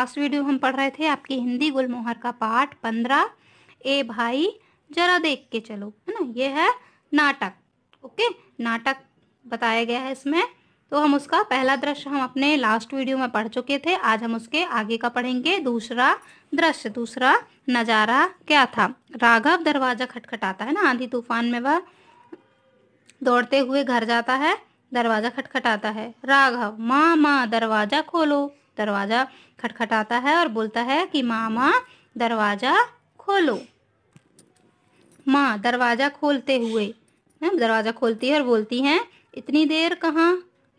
last video हम पढ़ रहे थे आपकी हिंदी गुलमोहर का पाठ पंद्रह ए भाई जरा देख के चलो है ना ये है नाटक ओके नाटक बताया गया है इसमें तो हम उसका पहला दृश्य हम अपने लास्ट वीडियो में पढ़ चुके थे आज हम उसके आगे का पढ़ेंगे दूसरा दृश्य दूसरा नज़ारा क्या था राघव दरवाजा खटखटाता है ना आंधी तूफान में वह दौड़ते हुए घर जाता है दरवाजा खटखटाता है राघव माँ माँ दरवाजा खोलो दरवाज़ा खटखटाता है और बोलता है कि मामा दरवाज़ा खोलो माँ दरवाज़ा खोलते हुए दरवाज़ा खोलती है और बोलती हैं इतनी देर कहाँ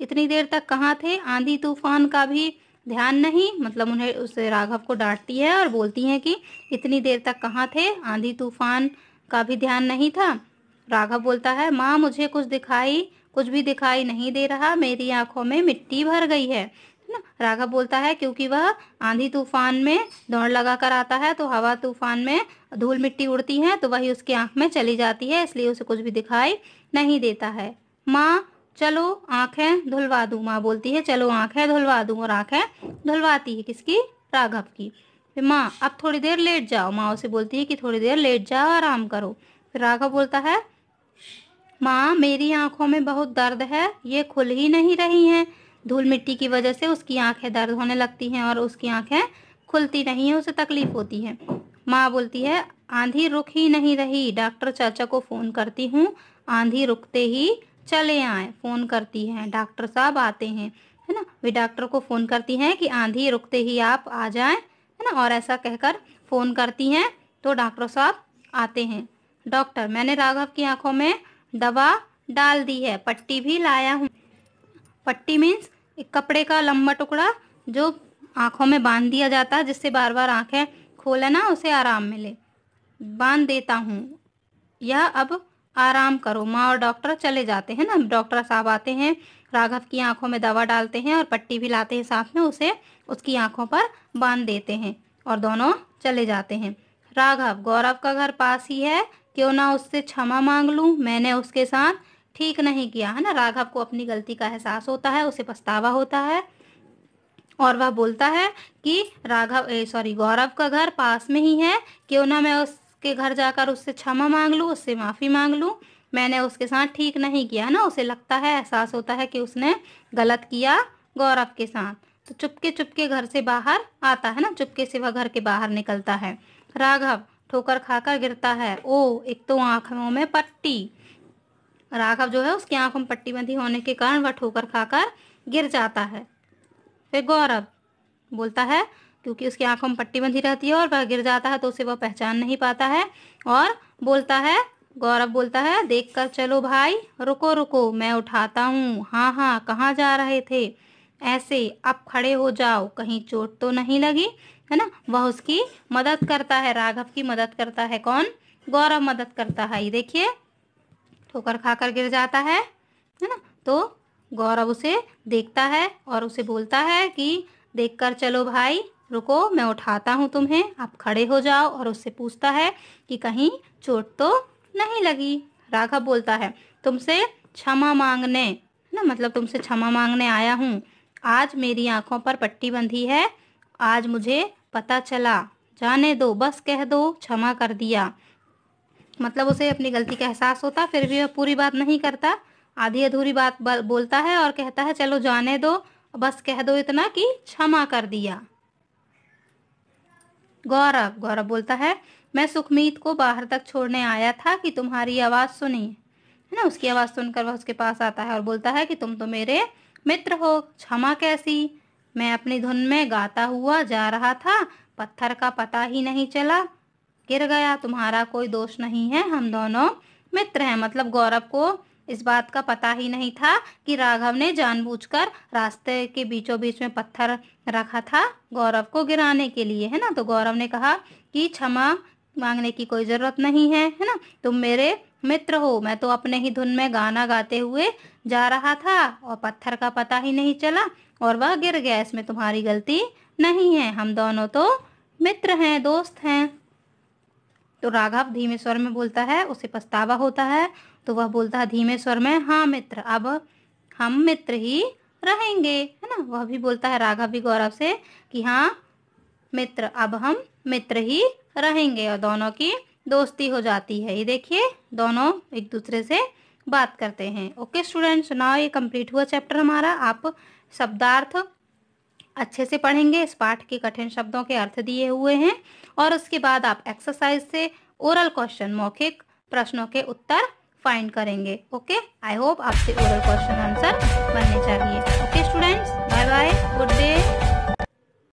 इतनी देर तक कहाँ थे आंधी तूफान का भी ध्यान नहीं मतलब उन्हें उस राघव को डांटती है और बोलती हैं कि इतनी देर तक कहाँ थे आंधी तूफान का भी ध्यान नहीं था राघव बोलता है माँ मुझे कुछ दिखाई कुछ भी दिखाई नहीं दे रहा मेरी आंखों में मिट्टी भर गई है ना राघव बोलता है क्योंकि वह आंधी तूफान में दौड़ लगा कर आता है तो हवा तूफान में धूल मिट्टी उड़ती है तो वही उसकी आंख में चली जाती है इसलिए उसे कुछ भी दिखाई नहीं देता है माँ चलो आंखें धुलवा दू माँ बोलती है चलो आंखें धुलवा दू और आंखें धुलवाती है किसकी राघव की फिर माँ अब थोड़ी देर लेट जाओ माँ उसे बोलती है कि थोड़ी देर लेट जाओ आराम करो फिर राघव बोलता है माँ मेरी आंखों में बहुत दर्द है ये खुल ही नहीं रही हैं धूल मिट्टी की वजह से उसकी आंखें दर्द होने लगती हैं और उसकी आंखें खुलती नहीं है उसे तकलीफ होती है माँ बोलती है आंधी रुक ही नहीं रही डॉक्टर चाचा को फ़ोन करती हूँ आंधी रुकते ही चले आए फ़ोन करती हैं डॉक्टर साहब आते हैं है ना वे डॉक्टर को फ़ोन करती हैं कि आंधी रुकते ही आप आ जाएं है ना और ऐसा कहकर फ़ोन करती हैं तो डॉक्टर साहब आते हैं डॉक्टर मैंने राघव की आंखों में दवा डाल दी है पट्टी भी लाया हूँ पट्टी मीन्स एक कपड़े का लंबा टुकड़ा जो आँखों में बांध दिया जाता है जिससे बार बार आँखें खोलना ना उसे आराम मिले बांध देता हूँ यह अब आराम करो माँ और डॉक्टर चले जाते हैं ना डॉक्टर साहब आते हैं राघव की आंखों में दवा डालते हैं और पट्टी भी लाते हैं साथ में उसे उसकी आंखों पर बांध देते हैं और दोनों चले जाते हैं राघव गौरव का घर पास ही है क्यों ना उससे क्षमा मांग लूँ मैंने उसके साथ ठीक नहीं किया है ना राघव को अपनी गलती का एहसास होता है उसे पछतावा होता है और वह बोलता है कि राघव सॉरी गौरव का घर पास में ही है क्यों ना मैं उसके घर जाकर उससे क्षमा मांग लूँ उससे माफ़ी मांग लूँ मैंने उसके साथ ठीक नहीं किया ना उसे लगता है एहसास होता है कि उसने गलत किया गौरव के साथ तो चुपके चुपके घर से बाहर आता है ना चुपके से वह घर के बाहर निकलता है राघव ठोकर खाकर गिरता है ओ एक तो आंखों में पट्टी राघव जो है उसकी आंखों में पट्टी बंधी होने के कारण वह ठोकर खाकर गिर जाता है फिर गौरव बोलता है क्योंकि उसकी आंखों में पट्टी बंधी रहती है और वह गिर जाता है तो उसे वह पहचान नहीं पाता है और बोलता है गौरव बोलता है देख कर चलो भाई रुको रुको मैं उठाता हूँ हाँ हाँ कहाँ जा रहे थे ऐसे अब खड़े हो जाओ कहीं चोट तो नहीं लगी है ना वह उसकी मदद करता है राघव की मदद करता है कौन गौरव मदद करता है ये देखिए ठोकर खाकर गिर जाता है है ना तो गौरव उसे देखता है और उसे बोलता है कि देखकर चलो भाई रुको मैं उठाता हूँ तुम्हें आप खड़े हो जाओ और उससे पूछता है कि कहीं चोट तो नहीं लगी राघव बोलता है तुमसे क्षमा मांगने ना मतलब तुमसे क्षमा मांगने आया हूँ आज मेरी आंखों पर पट्टी बंधी है आज मुझे पता चला जाने दो बस कह दो क्षमा कर दिया मतलब उसे अपनी गलती का एहसास होता फिर भी वह पूरी बात नहीं करता आधी अधूरी बात बोलता है और कहता है चलो जाने दो बस कह दो इतना कि क्षमा कर दिया गौरव गौरव बोलता है मैं सुखमीत को बाहर तक छोड़ने आया था कि तुम्हारी आवाज़ सुनी है ना उसकी आवाज़ सुनकर वह उसके पास आता है और बोलता है कि तुम तो मेरे मित्र हो क्षमा कैसी मैं अपनी धुन में गाता हुआ जा रहा था पत्थर का पता ही नहीं चला गिर गया तुम्हारा कोई दोष नहीं है हम दोनों मित्र हैं मतलब गौरव को इस बात का पता ही नहीं था कि राघव ने जानबूझकर रास्ते के बीचों बीच में पत्थर रखा था गौरव को गिराने के लिए है ना तो गौरव ने कहा कि क्षमा मांगने की कोई ज़रूरत नहीं है है ना तुम मेरे मित्र हो मैं तो अपने ही धुन में गाना गाते हुए जा रहा था और पत्थर का पता ही नहीं चला और वह गिर गया इसमें तुम्हारी गलती नहीं है हम दोनों तो मित्र हैं दोस्त हैं तो राघव धीमे स्वर में बोलता है उसे पछतावा होता है तो वह बोलता है धीमे स्वर में हाँ मित्र अब हम मित्र ही रहेंगे है ना वह भी बोलता है राघव भी गौरव से कि हाँ मित्र अब हम मित्र ही रहेंगे और दोनों की दोस्ती हो जाती है ये देखिए दोनों एक दूसरे से बात करते हैं ओके स्टूडेंट्स नाउ ये कंप्लीट हुआ चैप्टर हमारा आप शब्दार्थ अच्छे से पढ़ेंगे इस पाठ के कठिन शब्दों के अर्थ दिए हुए हैं और उसके बाद आप एक्सरसाइज से ओरल क्वेश्चन मौखिक प्रश्नों के उत्तर फाइंड करेंगे ओके आई होप आपसे ओरल क्वेश्चन आंसर बनने चाहिए okay students bye bye good day